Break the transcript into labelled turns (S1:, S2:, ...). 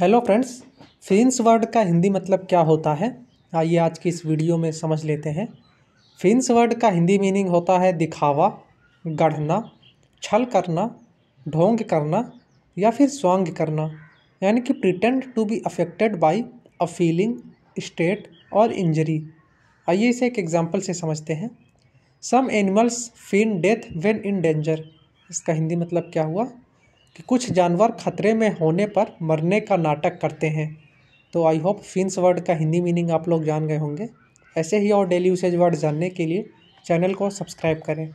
S1: hello friends fins word का हिंदी मतलब क्या होता है आइए आज की इस वीडियो में समझ लेते हैं फिन्स वर्ड का हिंदी मीनिंग होता है दिखावा गढ़ना छल करना ढोंग करना या फिर स्वांग करना यानी कि pretend to be affected by a feeling state और इंजरी आइए इसे एक एग्जाम्पल से समझते हैं some animals feign death when in danger इसका हिंदी मतलब क्या हुआ कि कुछ जानवर खतरे में होने पर मरने का नाटक करते हैं तो आई होप फिन्स वर्ड का हिंदी मीनिंग आप लोग जान गए होंगे ऐसे ही और डेली यूसेज वर्ड जानने के लिए चैनल को सब्सक्राइब करें